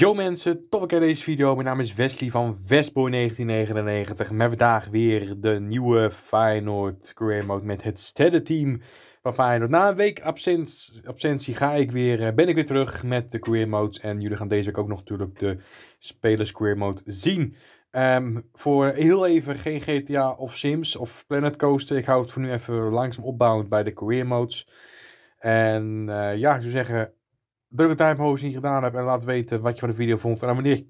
Yo mensen, tof ik in deze video. Mijn naam is Wesley van Westboy1999. Met vandaag weer de nieuwe Feyenoord Career Mode met het team van Feyenoord. Na een week absentie ga ik weer, eh, ben ik weer terug met de Career Modes. En jullie gaan deze week ook nog natuurlijk de Spelers Career Mode zien. Ehm, voor heel even geen GTA of Sims of Planet Coaster. Ik hou het voor nu even langzaam opbouwend bij de Career Modes. En eh, ja, ik zou zeggen, druk een duim omhoog als je niet gedaan hebt. En laat weten wat je van de video vond. En abonneer,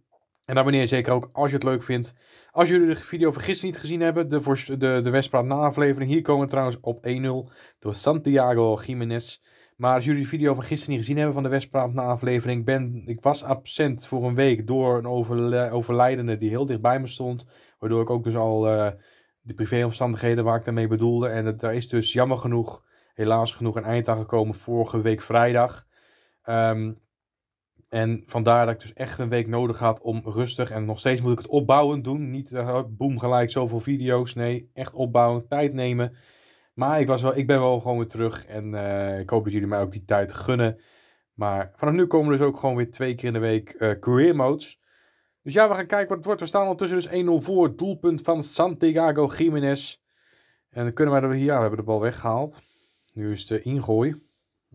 en abonneer zeker ook als je het leuk vindt. Als jullie de video van gisteren niet gezien hebben. De, voor, de, de Westpraat na aflevering. Hier komen we trouwens op 1-0 door Santiago Jiménez. Maar als jullie de video van gisteren niet gezien hebben van de Westpraat na aflevering. Ben, ik was absent voor een week door een overle overlijdende die heel dichtbij me stond. Waardoor ik ook dus al uh, de privéomstandigheden waar ik daarmee bedoelde. En het, daar is dus jammer genoeg, helaas genoeg, een eind aan gekomen vorige week vrijdag. Ehm, en vandaar dat ik dus echt een week nodig had om rustig en nog steeds moet ik het opbouwen doen. Niet eh, boem gelijk zoveel video's. Nee, echt opbouwen, tijd nemen. Maar ik, was wel, ik ben wel gewoon weer terug en eh, ik hoop dat jullie mij ook die tijd gunnen. Maar vanaf nu komen dus ook gewoon weer twee keer in de week eh, career modes. Dus ja, we gaan kijken wat het wordt. We staan ondertussen dus 1-0 voor. Doelpunt van Santiago Jiménez. En dan kunnen we hier. Ja, we hebben de bal weggehaald. Nu is de ingooi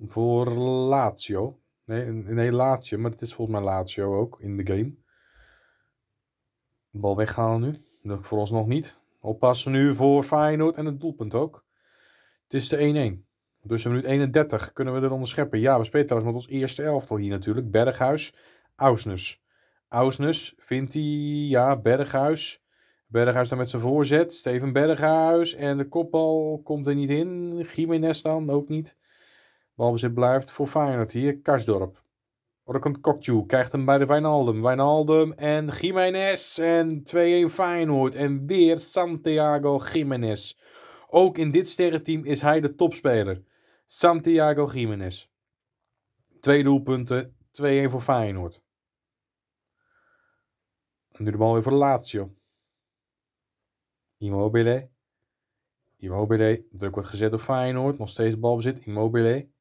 voor Lazio. Nee, een hele Lazio. Maar het is volgens mij Lazio ook in de game. De bal weghalen nu. Dat voor ons nog niet. Oppassen nu voor Feyenoord en het doelpunt ook. Het is de 1-1. Dus in minuut 31 kunnen we er onderscheppen. Ja, we spelen trouwens met ons eerste elftal hier natuurlijk. Berghuis, Ausnus. Ausnus vindt hij, ja, Berghuis. Berghuis dan met zijn voorzet. Steven Berghuis. En de kopbal komt er niet in. Jiménez dan ook niet. Balbezit blijft voor Feyenoord. Hier Karsdorp. Orkant Kokju krijgt hem bij de Wijnaldum. Wijnaldum en Jiménez. En 2-1 Feyenoord. En weer Santiago Jiménez. Ook in dit sterrenteam is hij de topspeler. Santiago Jiménez. Twee doelpunten. 2-1 voor Feyenoord. nu de bal weer voor Lazio. Immobile. Immobile. Druk wordt gezet op Feyenoord. Nog steeds balbezit. Immobile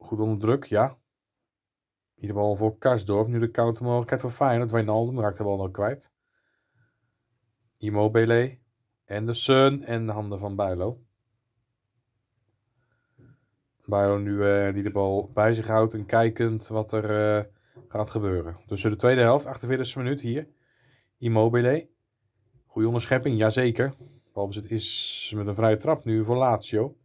goed onder druk, ja. In voor Karsdorp. Nu de countermogelijkheid van Feyenoord. Wijnaldum raakt de bal wel kwijt. Immobile. sun en de handen van Bijlo. Bijlo nu uh, die de bal bij zich houdt en kijkend wat er eh, gaat gebeuren. Tussen de tweede helft, 48e minuut hier. Immobile. Goede onderschepping, jazeker. Balbezit is met een vrije trap nu voor Lazio.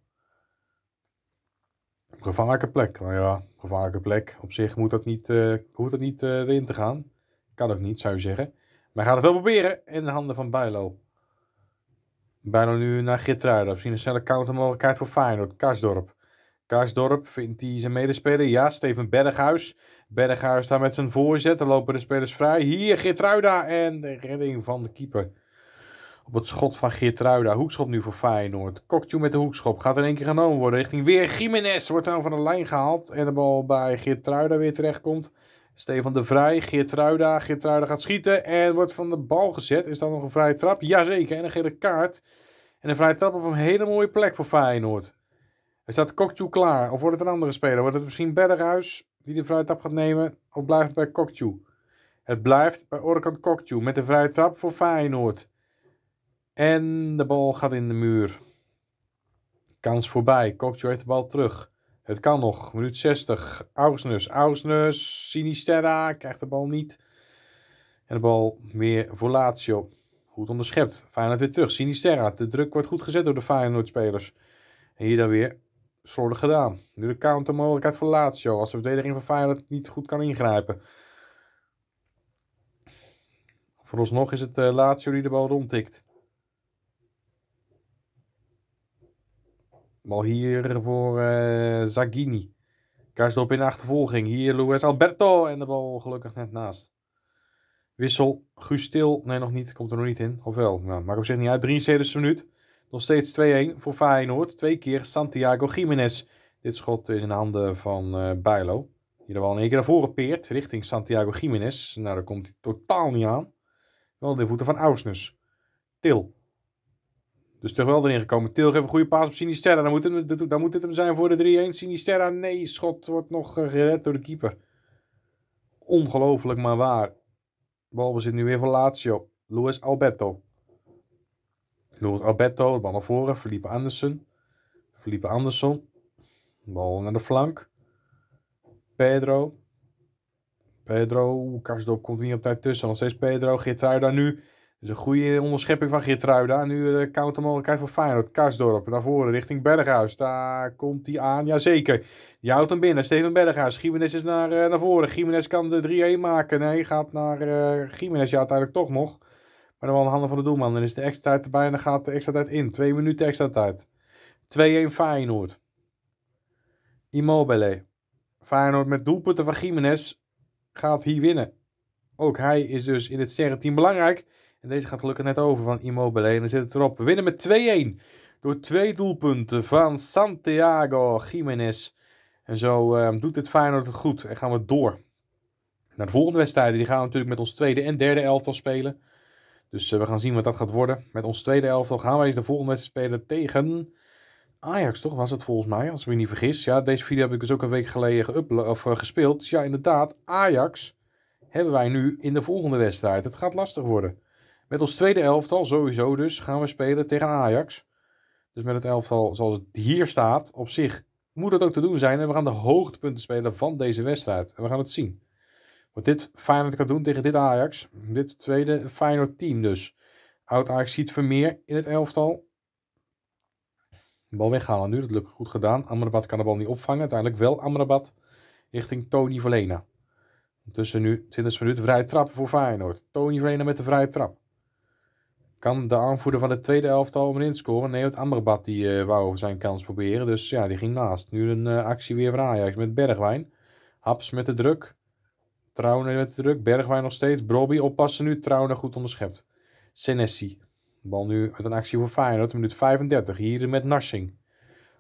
Gevaarlijke plek. Nou ja, gevaarlijke plek. Op zich moet dat niet, eh, hoeft dat niet eh, erin te gaan. Kan ook niet, zou je zeggen. Maar hij gaat het wel proberen in de handen van Bijlo. Bijlo nu naar Gitruiden. Misschien een snelle countermogelijkheid voor Feyenoord. Karsdorp. Karsdorp vindt hij zijn medespeler. Ja, Steven Berghuis. Berghuis daar met zijn voorzet. Dan lopen de spelers vrij. Hier Gitruida en de redding van de keeper op het schot van Geertruida. Hoekschop nu voor Feyenoord. Kokju met de hoekschop. Gaat in één keer genomen worden richting weer Jiménez. Wordt dan van de lijn gehaald. En de bal bij Geertruida weer terechtkomt. Stefan de Vrij, Geertruida. Geertruida gaat schieten en wordt van de bal gezet. Is dat nog een vrije trap? Jazeker, en een gele kaart. En een vrije trap op een hele mooie plek voor Feyenoord. Is staat Kokju klaar. Of wordt het een andere speler? Wordt het misschien Berghuis die de vrije trap gaat nemen? Of blijft het bij Kokju? Het blijft bij Orkan Kokju met de vrije trap voor Feyenoord. En de bal gaat in de muur. Kans voorbij. Kokjo heeft de bal terug. Het kan nog. Minuut 60. Ausnus. Ausnus. Sinisterra krijgt de bal niet. En de bal weer voor Lazio. Goed onderschept. Feyenoord weer terug. Sinisterra. De druk wordt goed gezet door de Feyenoord-spelers. En hier dan weer slordig gedaan. Nu de countermogelijkheid voor Lazio. Als de verdediging van Feyenoord niet goed kan ingrijpen. Vooralsnog is het eh, Lazio die de bal rondtikt. Bal hier voor uh, eh, Zagini. in de achtervolging. Hier Luis Alberto. En de bal gelukkig net naast. Wissel. Gustil. Nee, nog niet. Komt er nog niet in. wel? Nou, maakt op zich niet uit. 73e minuut. Nog steeds 2-1 voor Feyenoord. Twee keer Santiago Jiménez. Dit schot is in de handen van uh, Bijlo. Hier de bal een één keer naar voren peert. Richting Santiago Jiménez. Nou, daar komt hij totaal niet aan. Wel in de voeten van Ausnus. Til. Dus toch wel erin gekomen. Til geeft een goede paas op Sinisterra. Dan moet, het dan moet dit hem zijn voor de 3-1. Sinisterra, nee, schot wordt nog eh, gered door de keeper. Ongelooflijk, maar waar. bal zit nu weer voor Lazio. Luis Alberto. Luis Alberto, bal naar voren. Felipe Andersen. Felipe Anderson. Bal naar de flank. Pedro. Pedro, Karsdorp komt er niet op tijd tussen. Nog steeds Pedro. Geert daar nu. Dus een goede onderschepping van Gertruida. En nu de eh, countermogelijkheid mogelijkheid voor Feyenoord. Karsdorp naar voren richting Berghuis. Daar komt hij aan. Jazeker. Die houdt hem binnen. Steven Berghuis. Gimenez is naar, eh, naar voren. Gimenez kan de 3-1 maken. Nee, gaat naar uh, eh, Gimenez. Ja, uiteindelijk toch nog. Maar dan wel handen van de doelman. Dan is de extra tijd erbij en dan gaat de extra tijd in. Twee minuten extra tijd. 2-1 Feyenoord. Immobile. Feyenoord met doelpunten van Gimenez gaat hier winnen. Ook hij is dus in het team belangrijk. En deze gaat gelukkig net over van Immobile. En dan zit het erop. We winnen met 2-1. Door twee doelpunten van Santiago Jiménez. En zo ehm, doet dit Feyenoord het goed. En gaan we door. Naar de volgende wedstrijden. Die gaan we natuurlijk met ons tweede en derde elftal spelen. Dus eh, we gaan zien wat dat gaat worden. Met ons tweede elftal gaan wij eens de volgende wedstrijd spelen tegen... Ajax, toch? Was het volgens mij, als ik me niet vergis. Ja, deze video heb ik dus ook een week geleden of, eh, gespeeld. Dus ja, inderdaad, Ajax hebben wij nu in de volgende wedstrijd. Het gaat lastig worden. Met ons tweede elftal, sowieso dus, gaan we spelen tegen Ajax. Dus met het elftal zoals het hier staat, op zich moet het ook te doen zijn. En we gaan de hoogtepunten spelen van deze wedstrijd. En we gaan het zien. Wat dit Feyenoord kan doen tegen dit Ajax. Dit tweede Feyenoord team dus. Oud Ajax ziet Vermeer in het elftal. De bal weghalen nu, dat lukt goed gedaan. Amrabat kan de bal niet opvangen. Uiteindelijk wel Amrabat richting Tony Verlena. Tussen nu 20 minuten vrije trap voor Feyenoord. Tony Verlena met de vrije trap kan de aanvoerder van de tweede elftal om in scoren? Nee, het Amrabat die uh, wou zijn kans proberen. Dus ja, die ging naast. Nu een eh, actie weer van Ajax met Bergwijn. Haps met de druk. Trouwen met de druk. Bergwijn nog steeds. Brobby oppassen nu. Trouwen goed onderschept. Senesi. Bal nu uit een actie voor Feyenoord. Minuut 35. Hier met Narsing.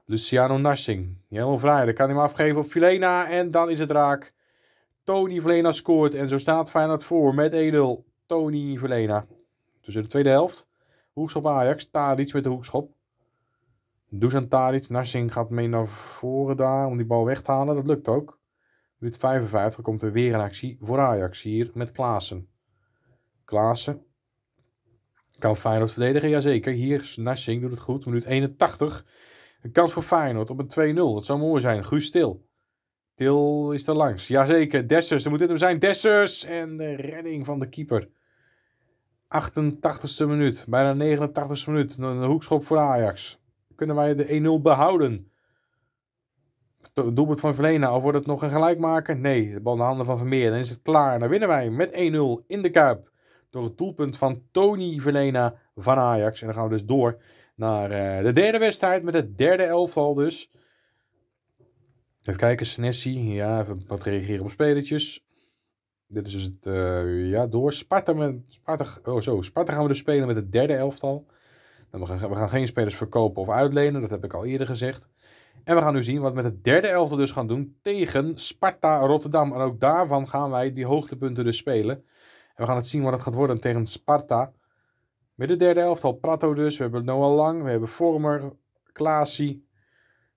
Luciano Narsing. Helemaal vrij. Dan kan hij hem afgeven op Filena. En dan is het raak. Tony Filena scoort. En zo staat Feyenoord voor met 1-0. Tony Verlena tussen de tweede helft. Hoekschop Ajax, Tadic met de hoekschop. Dusan Tadic, Narsing gaat mee naar voren daar om die bal weg te halen. Dat lukt ook. Minuut 55 komt er weer een actie voor Ajax hier met Klaassen. Klaassen. Kan Feyenoord verdedigen? Jazeker. Hier, Narsing doet het goed. Minuut 81. Een kans voor Feyenoord op een 2-0. Dat zou mooi zijn. Guus Til. Til is er langs. Jazeker. Dessers. Er moet dit hem zijn. Dessers. En de redding van de keeper. 88ste minuut, bijna 89ste minuut, een hoekschop voor Ajax. Kunnen wij de 1-0 behouden? Doelpunt van Verlena, of wordt het nog een gelijk maken? Nee, de bal in de handen van Vermeer, dan is het klaar. Dan winnen wij met 1-0 in de Kuip door het doelpunt van Tony Verlena van Ajax. En dan gaan we dus door naar eh, de derde wedstrijd met het derde elftal dus. Even kijken, Senesi. Ja, even wat reageren op spelertjes. Dit is dus het uh, ja, door. Sparta, met, Sparta, oh zo, Sparta gaan we dus spelen met het derde elftal. Dan nou, we, gaan, we gaan geen spelers verkopen of uitlenen, dat heb ik al eerder gezegd. En we gaan nu zien wat we met het derde elftal dus gaan doen tegen Sparta Rotterdam. En ook daarvan gaan wij die hoogtepunten dus spelen. En we gaan het zien wat het gaat worden tegen Sparta. Met de derde elftal Prato dus. We hebben Noah Lang, we hebben Vormer, Klaasie.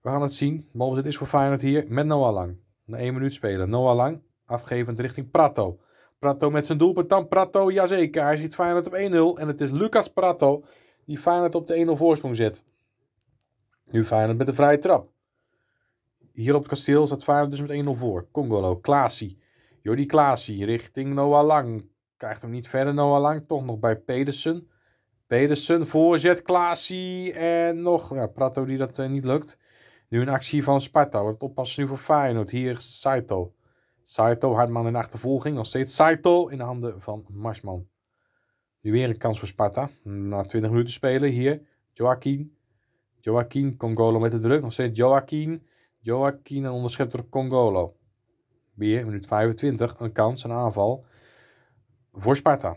We gaan het zien. Balbezit is voor Feyenoord hier met Noah Lang. Na één minuut spelen. Noah Lang afgevend richting Prato. Prato met zijn doelpunt dan. Prato, jazeker. Hij ziet Feyenoord op 1-0. En het is Lucas Prato die Feyenoord op de 1-0 voorsprong zet. Nu Feyenoord met de vrije trap. Hier op het kasteel staat Feyenoord dus met 1-0 voor. Congolo, Klaasie. Jordi Klaasie richting Noah Lang. Krijgt hem niet verder, Noah Lang. Toch nog bij Pedersen. Pedersen, voorzet, Klaasie. En nog ja, Prato die dat eh, niet lukt. Nu een actie van Sparta. Wat oppassen nu voor Feyenoord. Hier Saito. Saito, Hartman in achtervolging. Nog steeds Saito in de handen van Marsman. Nu weer een kans voor Sparta. Na 20 minuten spelen hier. Joaquin. Joaquin, Congolo met de druk. Nog steeds Joaquin. Joaquin en onderschept door Congolo. Weer, minuut 25. Een kans, een aanval voor Sparta.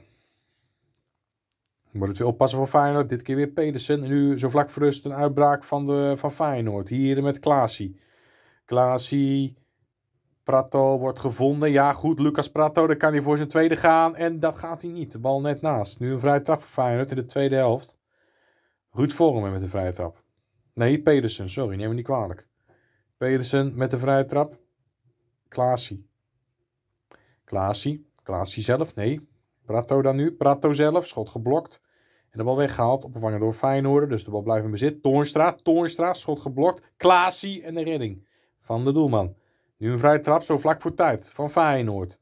Moet het weer oppassen voor Feyenoord. Dit keer weer Pedersen. En nu zo vlak voor rust een uitbraak van, de, van Feyenoord. Hier met Klaasie. Klaasie Prato wordt gevonden. Ja, goed, Lucas Prato, dan kan hij voor zijn tweede gaan. En dat gaat hij niet. De bal net naast. Nu een vrije trap voor Feyenoord in de tweede helft. Ruud Vormen met de vrije trap. Nee, Pedersen, sorry, neem me niet kwalijk. Pedersen met de vrije trap. Klaasie. Klaasie. Klaasie zelf, nee. Prato dan nu. Prato zelf, schot geblokt. En de bal weggehaald, opgevangen door Feyenoord. Dus de bal blijft in bezit. Toornstra, Toornstra, schot geblokt. Klaasie en de redding van de doelman. Nu een vrije trap, zo vlak voor tijd, van Feyenoord.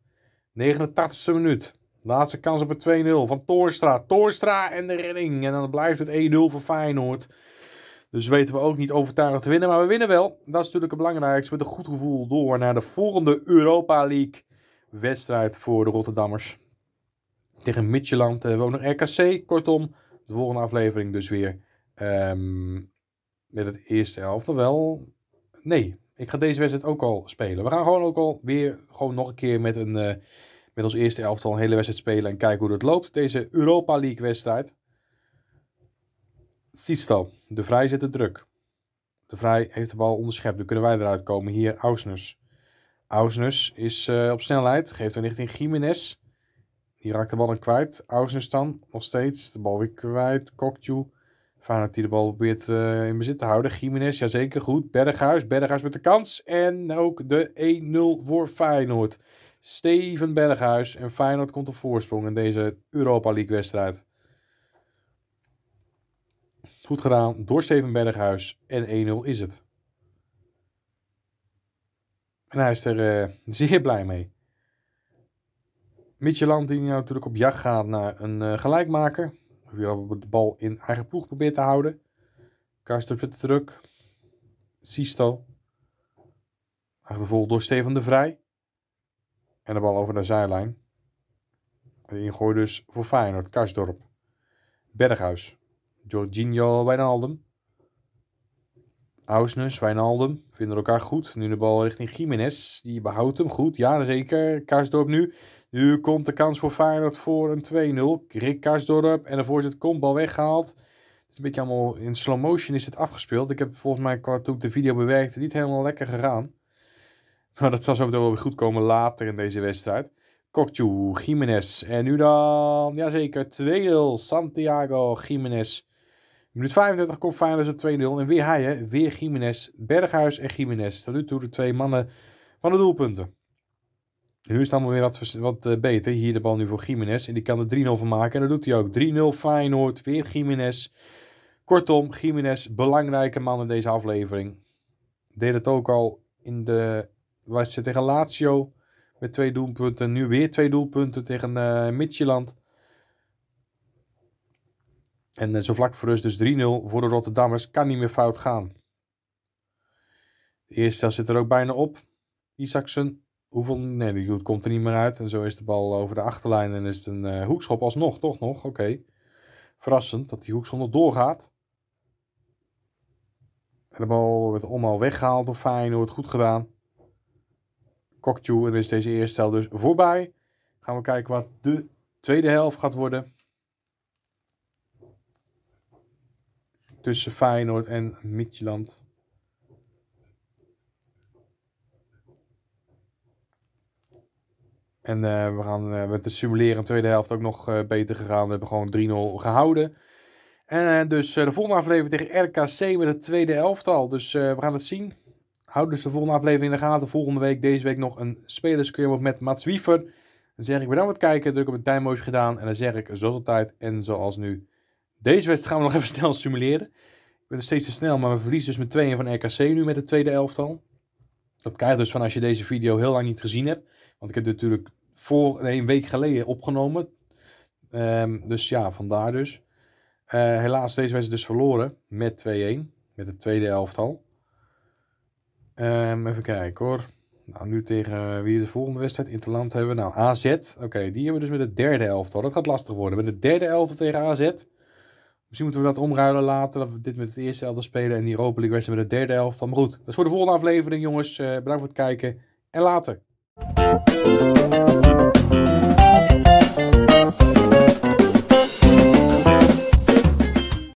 89e minuut. Laatste kans op een 2-0 van Toorstra Toorstra en de redding. En dan blijft het 1-0 voor Feyenoord. Dus weten we ook niet overtuigend te winnen. Maar we winnen wel. Dat is natuurlijk het belangrijkste. Met een goed gevoel door naar de volgende Europa League wedstrijd voor de Rotterdammers. Tegen Midtjylland hebben we ook nog RKC. Kortom, de volgende aflevering dus weer. Ehm, met het eerste elftal wel. Nee, ik ga deze wedstrijd ook al spelen. We gaan gewoon ook al weer gewoon nog een keer met, een, eh, met ons eerste elftal een hele wedstrijd spelen. En kijken hoe dat loopt. Deze Europa League wedstrijd. Sisto, de Vrij zit de druk. De Vrij heeft de bal onderschept. Nu kunnen wij eruit komen. Hier Ausnus. Ausnus is eh, op snelheid. Geeft een richting Jiménez. Die raakt de bal dan kwijt. Ausnus dan nog steeds. De bal weer kwijt. Kokju. Feyenoord die de bal probeert eh, in bezit te houden. Jiménez, jazeker, goed. Berghuis, Berghuis met de kans. En ook de 1-0 voor Feyenoord. Steven Berghuis en Feyenoord komt op voorsprong in deze Europa League wedstrijd. Goed gedaan door Steven Berghuis en 1-0 is het. En hij is er eh, zeer blij mee. Mitchelland die nu natuurlijk op jacht gaat naar een uh, gelijkmaker. Villarreal de bal in eigen ploeg probeert te houden. Kuist zit de druk. Sisto. Achtervolgd door Steven de Vrij. En de bal over de zijlijn. De ingooi dus voor Feyenoord. Karsdorp. Berghuis. Jorginho Wijnaldum. Ausnus, Wijnaldum vinden elkaar goed. Nu de bal richting Jiménez. Die behoudt hem goed. Ja, zeker. Karsdorp nu. Nu komt de kans voor Feyenoord voor een 2-0. Rick en de voorzet komt, bal weggehaald. Het is een beetje allemaal in slow motion is het afgespeeld. Ik heb volgens mij, toen ik de video bewerkte, niet helemaal lekker gegaan. Maar dat zal zo wel weer goed komen later in deze wedstrijd. Kokju, Jiménez. En nu dan, jazeker, 2-0. Santiago Jiménez. Minuut 35 komt Feyenoord dus op 2-0. En weer hij, hè? weer Jiménez. Berghuis en Jiménez. Tot nu toe de twee mannen van de doelpunten nu is het allemaal weer wat, wat eh, beter. Hier de bal nu voor Jiménez. En die kan er 3-0 van maken. En dat doet hij ook. 3-0 Feyenoord. Weer Jiménez. Kortom, Jiménez, belangrijke man in deze aflevering. Deed het ook al in de was tegen Lazio. Met twee doelpunten. Nu weer twee doelpunten tegen uh, En eh, zo vlak voor dus 3-0 voor de Rotterdammers. Kan niet meer fout gaan. De eerste zit er ook bijna op. Isaacson hoeveel, nee, die komt er niet meer uit. En zo is de bal over de achterlijn en is het een eh, hoekschop alsnog, toch nog. Oké, verrassend dat die hoekschop nog doorgaat. En de bal werd allemaal weggehaald door Feyenoord, goed gedaan. Kokju en is deze eerste stel dus voorbij. Gaan we kijken wat de tweede helft gaat worden. Tussen Feyenoord en Midtjylland. En uh, we gaan simuleren eh, in de simuleren tweede helft ook nog eh, beter gegaan. We hebben gewoon 3-0 gehouden. En dus de volgende aflevering tegen RKC met het tweede elftal. Dus we gaan het zien. Houd dus de volgende aflevering in de gaten. Volgende week, deze week nog een spelersqueer met Mats Wiever. Dan zeg ik bedankt voor het kijken. Druk op het duimpje gedaan. En dan zeg ik zoals altijd en zoals nu. Deze wedstrijd gaan we nog even snel simuleren. Ik ben er steeds te snel, maar we verliezen dus met 2-1 van RKC nu met het tweede elftal. Dat krijg je dus van als je deze video heel lang niet gezien hebt. Want ik heb dit natuurlijk voor nee, een week geleden opgenomen. Ehm, dus ja, vandaar dus. Eh, helaas, deze wedstrijd dus verloren met 2-1. Met het tweede elftal. Ehm, even kijken hoor. Nou, nu tegen eh, wie de volgende wedstrijd interland het land hebben. Nou, AZ. Oké, die hebben we dus met het derde elftal. Dat gaat lastig worden. Met het derde elftal tegen AZ. Misschien moeten we dat omruilen later. Dat we dit met het eerste elftal spelen. En die Europa League wedstrijd met het derde elftal. Maar goed, dat is voor de volgende aflevering jongens. Eh, bedankt voor het kijken. En later. Thank you.